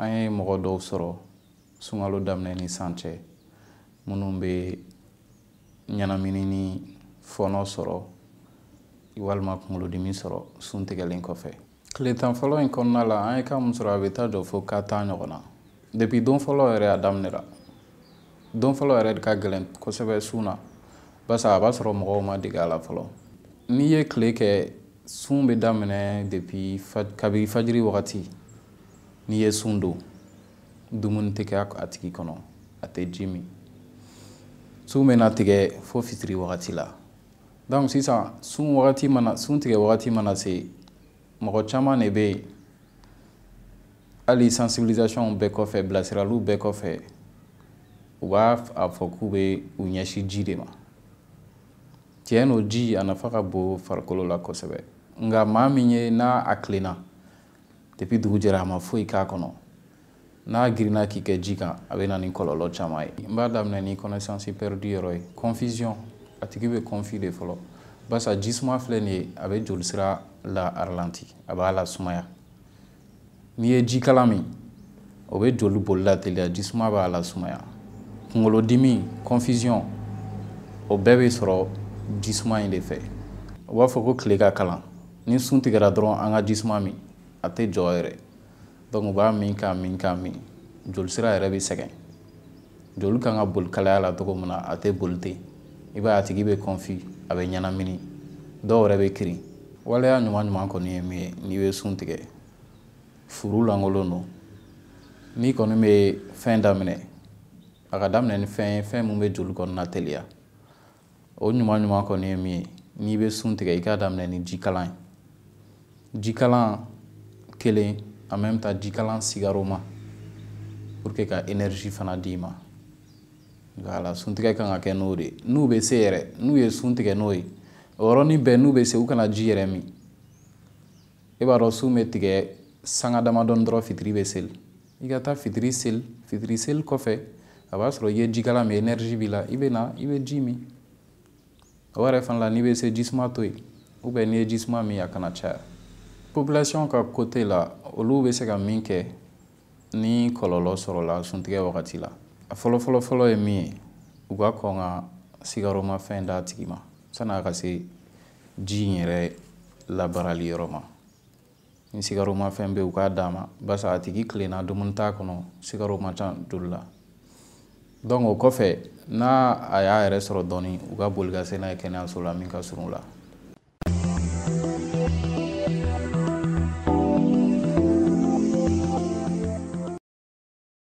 an ye mɔgɔ dɔw sɔrɔ sunkalo daminɛ ni san cɛ minnu bɛ ɲɛnamini ni fɔɔnɔ sɔrɔ walima kunkolodimi sɔrɔ sun tigɛlen kɔfɛ tile tan fɔlɔ in kɔnɔna la an ye ka mun sɔrɔ a bɛ taa jɔ fo ka taa ɲɔgɔn na depi don fɔlɔ yɛrɛ a daminɛra don fɔlɔ yɛrɛ de ka gɛlɛn kosɛbɛ sun na barisa a b'a sɔrɔ mɔgɔw ma dege a la fɔlɔ n'i ye tile kɛ sun bɛ daminɛ depi kabiri fajiri wagati n'i ye sun do dumuni tɛ kɛ a tigi kɔnɔ a tɛ ji min sun bɛna tigɛ fo fitiri wagati la donc sisan sun wagati mana sun tigɛ wagati mana se mɔgɔ caman de bɛ yen hali sensibilisation bɛɛ kɔfɛ bilasiraliw bɛɛ kɔfɛ u b'a a fɔ k'u bɛ u ɲɛsin ji de ma tiɲɛ don ji a nafa ka bon farikolo la kosɛbɛ nka maa min ye n'a a tilenna Depi dugu jɛra a ma foyi k'a kɔnɔ. N'a girinna k'i kɛ ji kan a bɛ na ni kɔlɔlɔ caman ye. N b'a daminɛ ni connaissance perdue yɔrɔ ye confusion a tigi bɛ confus de fɔlɔ barisa jisuma filɛ nin ye a bɛ jolisira la ralentir a b'a lasumaya. N'i ye jikalan min o bɛ joli bolila teliya jisuma b'a lasumaya. Kunkolodimi confusion o bɛɛ bɛ sɔrɔ jisuma in de fɛ. U b'a fɔ ko tile ka kalan ni sun tigɛra dɔrɔn an ka jisuma min a tɛ jɔ yɛrɛ dɔnku u b'a min k'a min k'a min joli sira yɛrɛ bɛ sɛgɛn joli kan ka boli kalaya la togo min na a tɛ boli ten i b'a ye a tigi bɛ kɔnfi a bɛ ɲɛnamini dɔw yɛrɛ bɛ kiri waleya ɲuman ɲuman kɔni ye min ye n'i bɛ sun tigɛ furu lankolon don n'i kɔni bɛ fɛn daminɛ a ka daminɛ ni fɛn ye fɛn min bɛ joli kɔnɔna teliya o ɲuman ɲuman kɔni ye min ye n'i bɛ sun tigɛ k'a daminɛ ni jikalan ye jikalan kelen en même temps jikalan sigaro ma pour que ka énergie fana d'i ma voilà suntigɛ kan ka kɛ n'o de n'u bɛ se yɛrɛ n'u ye sun n'o ye o bɛɛ n'u bɛ se u kana ji yɛrɛ min i e b'a dɔn sun bɛ tigɛ sanga damadɔni dɔrɔn fitiri bɛ seli i ka taa fitiri seli fitiri seli kɔfɛ a b'a sɔrɔ i ye jikalan min énergie b'i la i bɛ na i bɛ ji min o yɛrɛ fana la n'i bɛ se jisuma to yen n'i ye jisuma min a kana caya population ka kote la olu bɛ se ka min kɛ ni kɔlɔlɔ sɔrɔla suntigɛ wagati la a fɔlɔfɔlɔ fɔlɔ ye min ye u ka kɔn ka sigaromafɛn d'a tigi ma san'a ka se ji in yɛrɛ labarali yɔrɔ ma ni sigaromafɛn bɛ yen u k'a d'a ma barisa a tigi tilenna dumuni t'a kɔnɔ sigaro man ca joli la o kɔfɛ n'a a y'a yɛrɛ sɔrɔ dɔɔnin u ka boli ka se n'a ye kɛnɛyaso la min ka surun la